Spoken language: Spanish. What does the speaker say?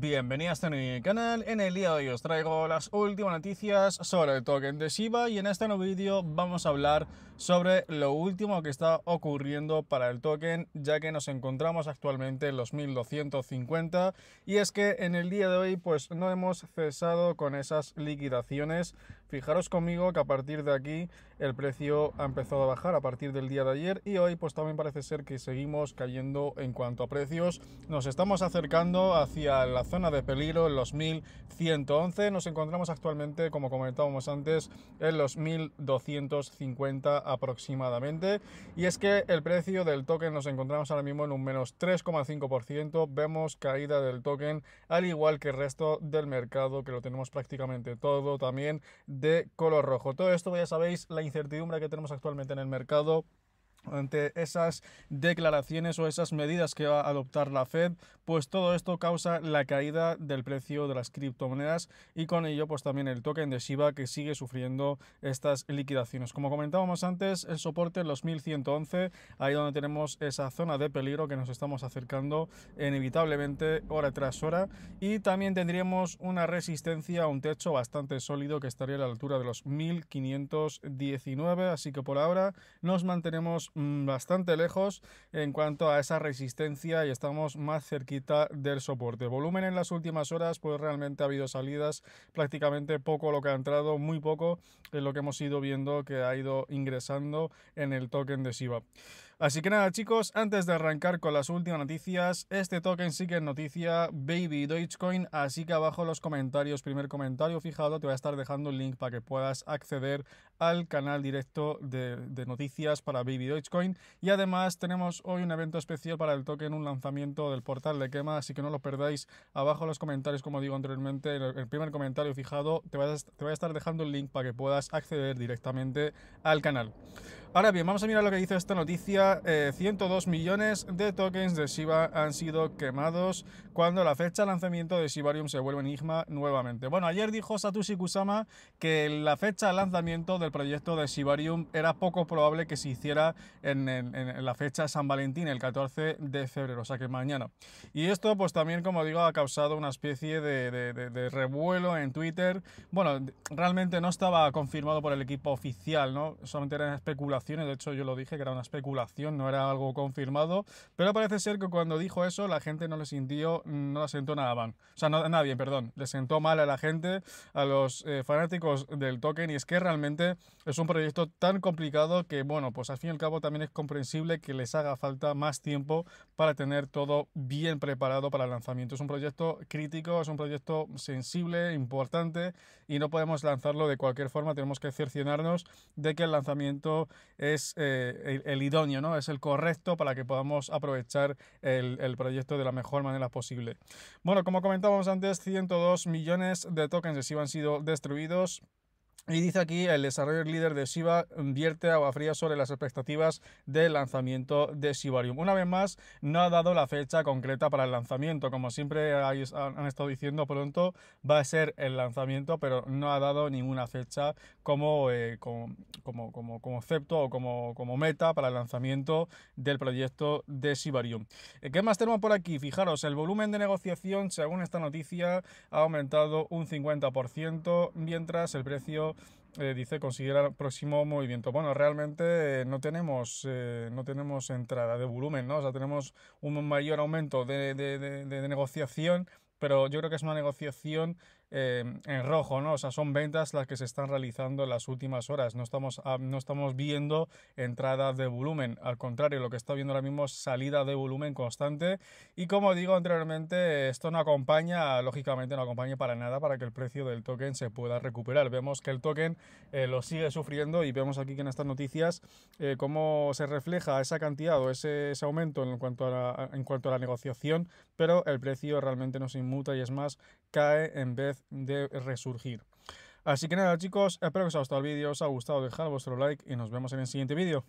bienvenidos a mi este canal. En el día de hoy os traigo las últimas noticias sobre el token de Shiba y en este nuevo vídeo vamos a hablar sobre lo último que está ocurriendo para el token ya que nos encontramos actualmente en los 1250 y es que en el día de hoy pues no hemos cesado con esas liquidaciones. Fijaros conmigo que a partir de aquí el precio ha empezado a bajar a partir del día de ayer y hoy pues también parece ser que seguimos cayendo en cuanto a precios. Nos estamos acercando hacia la zona de peligro en los 1111. Nos encontramos actualmente, como comentábamos antes, en los 1250 aproximadamente. Y es que el precio del token nos encontramos ahora mismo en un menos 3,5%. Vemos caída del token al igual que el resto del mercado, que lo tenemos prácticamente todo también de color rojo. Todo esto ya sabéis, la incertidumbre que tenemos actualmente en el mercado ante esas declaraciones o esas medidas que va a adoptar la Fed, pues todo esto causa la caída del precio de las criptomonedas y con ello pues también el token de Shiba que sigue sufriendo estas liquidaciones. Como comentábamos antes, el soporte en los 1111, ahí donde tenemos esa zona de peligro que nos estamos acercando inevitablemente hora tras hora y también tendríamos una resistencia, a un techo bastante sólido que estaría a la altura de los 1519, así que por ahora nos mantenemos Mm, bastante lejos en cuanto a esa resistencia y estamos más cerquita del soporte. Volumen en las últimas horas, pues realmente ha habido salidas, prácticamente poco lo que ha entrado, muy poco es lo que hemos ido viendo que ha ido ingresando en el token de Shiba. Así que nada chicos, antes de arrancar con las últimas noticias, este token sí que noticia, Baby Dogecoin, así que abajo en los comentarios, primer comentario fijado, te voy a estar dejando un link para que puedas acceder al canal directo de, noticias para Baby Dogecoin. Y además tenemos hoy un evento especial para el token, un lanzamiento del portal de quema, así que no lo perdáis. Abajo en los comentarios, como digo anteriormente, el, primer comentario fijado, te voy, a, te voy a estar dejando un link para que puedas acceder directamente al canal. Ahora bien, vamos a mirar lo que dice esta noticia 102 eh, millones de tokens de Shiba han sido quemados cuando la fecha de lanzamiento de Shibarium se vuelve enigma nuevamente. Bueno, ayer dijo Satoshi Kusama que la fecha de lanzamiento del proyecto de Shibarium era poco probable que se hiciera en, la fecha de San Valentín, el 14 de febrero, o sea que mañana. Y esto, pues también, como digo, ha causado una especie de, revuelo en Twitter. Bueno, realmente no estaba confirmado por el equipo oficial, ¿no? Solamente eran especulaciones, de hecho yo lo dije que era una especulación no era algo confirmado, pero parece ser que cuando dijo eso la gente no le sintió, mm, no la sentó nada mal, sea, no, nadie, perdón, le sentó mal a la gente, a los eh, fanáticos del token, y es que realmente es un proyecto tan complicado que, bueno, pues al fin y al cabo también es comprensible que les haga falta más tiempo para tener todo bien preparado para el lanzamiento. Es un proyecto crítico, es un proyecto sensible, importante, y no podemos lanzarlo de cualquier forma, tenemos que cerciorarnos de que el lanzamiento es eh, el, el idóneo, ¿no? es el correcto para que podamos aprovechar el, el proyecto de la mejor manera posible. Bueno, como comentábamos antes, 102 millones de tokens de han sido destruidos y dice aquí, el desarrollo líder de Shiba invierte agua fría sobre las expectativas del lanzamiento de Shibarium. Una vez más, no ha dado la fecha concreta para el lanzamiento. Como siempre han estado diciendo, pronto va a ser el lanzamiento, pero no ha dado ninguna fecha como, eh, como, como, como concepto o como, como meta para el lanzamiento del proyecto de Shibarium. Eh, ¿Qué más tenemos por aquí? Fijaros, el volumen de negociación, según esta noticia, ha aumentado un 50%, mientras el precio eh, dice consiguiera el próximo movimiento. Bueno, realmente eh, no tenemos, eh, no tenemos entrada de volumen, ¿no? O sea, tenemos un mayor aumento de negociación, pero yo creo que es una negociación Em, en rojo, ¿no? O sea, son ventas las que se están realizando en las últimas horas. No estamos, no estamos viendo entradas de volumen. Al contrario, lo que está viendo ahora mismo es salida de volumen constante. Y como digo anteriormente, esto no acompaña, lógicamente no acompaña para nada para que el precio del token se pueda recuperar. Vemos que el token eh, lo sigue sufriendo y vemos aquí que en estas noticias eh, cómo se refleja esa cantidad o ese, aumento en cuanto, a la, en cuanto a la negociación, pero el precio realmente no se inmuta y es más, cae en vez de resurgir. Así que nada chicos, espero que os haya gustado el vídeo, os ha gustado, dejad vuestro like y nos vemos en el siguiente vídeo.